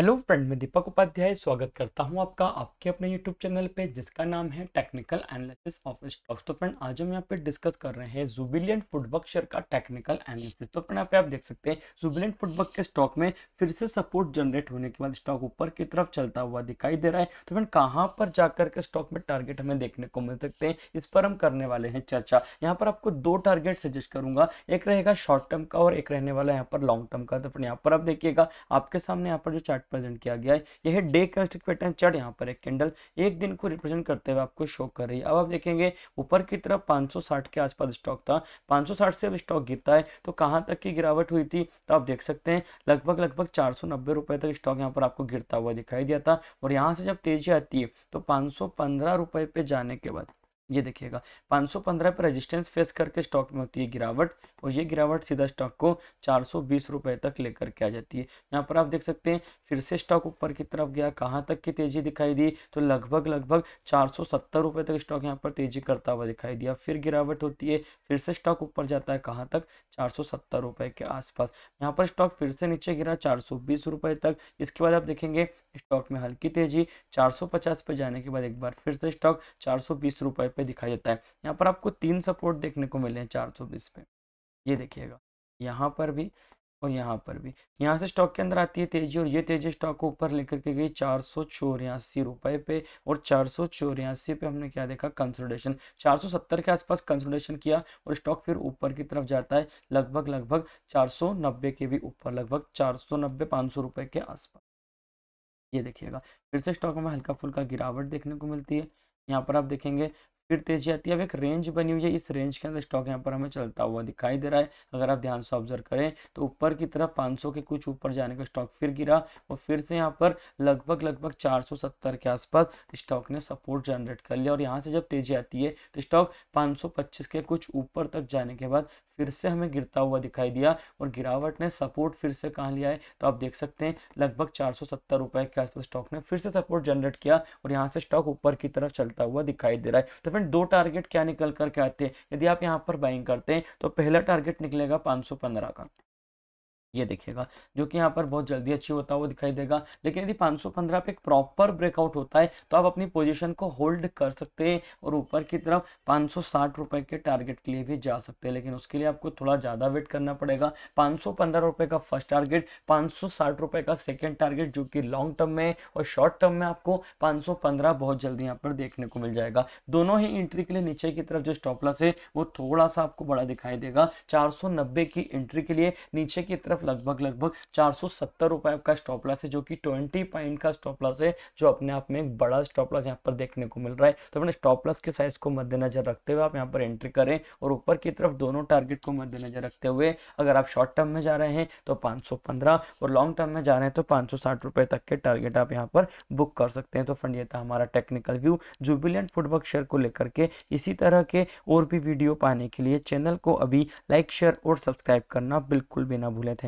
hello friend मैं दीपक उपाध्याय स्वागत करता हूं आपका आपके अपने यूट्यूब चैनल पे जिसका नाम है टेक्निकल एनालिसिस ऑफ स्टॉक्स तो फ्रेंड आज हम यहाँ पे डिस्कस कर रहे हैं जुबिलियन फुटबक शेयर का टेक्निकल एनालिसिस तो फ्रेंड यहाँ पे आप देख सकते हैं जुबिलियन फुटबक के स्टॉक में फिर से सपोर्ट जनरेट होने के बाद स्टॉक ऊपर की तरफ चलता हुआ दिखाई दे रहा है तो फ्रेंड कहाँ पर जाकर के स्टॉक में टारगेट हमें देखने को मिल सकते हैं इस पर हम करने वाले हैं चर्चा यहाँ पर आपको दो टारगेट सजेस्ट करूंगा एक रहेगा शॉर्ट टर्म का और एक रहने वाला यहाँ पर लॉन्ग टर्म का तो फ्रेंड यहाँ पर आप देखिएगा आपके सामने यहाँ पर जो चार्ट रिप्रेजेंट किया गया है यह डे का पैटर्न चार्ट यहाँ पर एक कैंडल एक दिन को रिप्रेजेंट करते हुए आपको शो कर रही है अब आप देखेंगे ऊपर की तरफ 560 के आसपास स्टॉक था 560 से अब स्टॉक गिरता है तो कहाँ तक की गिरावट हुई थी तो आप देख सकते हैं लगभग लगभग चार रुपए तक स्टॉक यहाँ पर आपको गिरता हुआ दिखाई दिया था और यहाँ से जब तेजी आती है तो पाँच सौ पे जाने के बाद ये देखिएगा 515 पर रेजिस्टेंस फेस करके स्टॉक में होती है गिरावट और ये गिरावट सीधा स्टॉक को चार रुपए तक लेकर के आ जाती है यहाँ पर आप देख सकते हैं फिर से स्टॉक ऊपर की तरफ गया कहाँ तक की तेजी दिखाई दी तो लगभग लगभग चार रुपए तक स्टॉक यहाँ पर तेजी करता हुआ दिखाई दिया फिर गिरावट होती है फिर से स्टॉक ऊपर जाता है कहाँ तक चार रुपए के आसपास यहाँ पर स्टॉक फिर से नीचे गिरा चार रुपए तक इसके बाद आप देखेंगे स्टॉक में हल्की तेजी चार सौ पर जाने के बाद एक बार फिर से स्टॉक चार रुपए पे दिखाई देता है यहाँ पर आपको तीन सपोर्ट देखने को मिले हैं चार पे ये देखिएगा यहाँ पर भी और यहाँ पर भी यहाँ से स्टॉक के अंदर आती है तेजी और ये तेजी स्टॉक को ऊपर लेकर के गई चार सौ चौरासी रुपये पे और चार सौ चौरासी पे हमने क्या देखा कंसोलिडेशन चार सौ सत्तर के आसपास कंसोलिडेशन किया और स्टॉक फिर ऊपर की तरफ जाता है लगभग लगभग चार सौ नब्बे के भी ऊपर लगभग चार सौ नब्बे पाँच सौ रुपये के आसपास ये देखिएगा फिर से स्टॉक में हल्का फुल्का गिरावट देखने को मिलती है यहाँ पर आप देखेंगे फिर तेजी आती है अब एक रेंज बनी हुई है इस रेंज के अंदर स्टॉक यहाँ पर हमें चलता हुआ दिखाई दे रहा है अगर आप ध्यान से ऑब्जर्व करें तो ऊपर की तरफ 500 के कुछ ऊपर जाने का स्टॉक फिर गिरा और फिर से यहाँ पर लगभग लगभग 470 के आसपास स्टॉक ने सपोर्ट जनरेट कर लिया और यहाँ से जब तेजी आती है तो स्टॉक पाँच के कुछ ऊपर तक जाने के बाद फिर से हमें गिरता हुआ दिखाई दिया और गिरावट ने सपोर्ट फिर से कहाँ लिया है तो आप देख सकते हैं लगभग चार रुपए के आसपास स्टॉक ने फिर से सपोर्ट जनरेट किया और यहाँ से स्टॉक ऊपर की तरफ चलता हुआ दिखाई दे रहा है तो फिर दो टारगेट क्या निकल करके आते हैं यदि आप यहाँ पर बाइंग करते हैं तो पहला टारगेट निकलेगा पाँच का ये देखिएगा जो कि यहाँ पर बहुत जल्दी अच्छी होता हुआ दिखाई देगा लेकिन यदि 515 पे एक प्रॉपर ब्रेकआउट होता है तो आप अपनी पोजीशन को होल्ड कर सकते हैं और ऊपर की तरफ पाँच रुपए के टारगेट के लिए भी जा सकते हैं लेकिन उसके लिए आपको थोड़ा ज़्यादा वेट करना पड़ेगा पाँच रुपए का फर्स्ट टारगेट पाँच रुपए का सेकेंड टारगेट जो कि लॉन्ग टर्म में और शॉर्ट टर्म में आपको 515 बहुत जल्दी यहाँ पर देखने को मिल जाएगा दोनों ही एंट्री के लिए नीचे की तरफ जो स्टॉपलस है वो थोड़ा सा आपको बड़ा दिखाई देगा 490 की एंट्री के लिए नीचे की तरफ लगभग लगभग चार सौ सत्तर रुपए का स्टॉप लॉस है जो कि ट्वेंटी पॉइंट का स्टॉप लॉस है जो अपने आप में एक बड़ा स्टॉप लॉस यहाँ पर देखने को मिल रहा है तो अपने स्टॉप लॉस के साइज को मद्देनजर रखते हुए आप यहाँ पर एंट्री करें और ऊपर की तरफ दोनों टारगेट को मद्देनजर रखते हुए अगर आप शॉर्ट टर्म में जा रहे हैं तो पाँच और लॉन्ग टर्म में जा रहे हैं तो पाँच तक के टारगेट आप यहाँ पर बुक कर सकते हैं तो फंड ये था हमारा technical view jubilant foodworks share को लेकर के इसी तरह के और भी वीडियो पाने के लिए चैनल को अभी लाइक शेयर और सब्सक्राइब करना बिल्कुल भी ना भूलें थे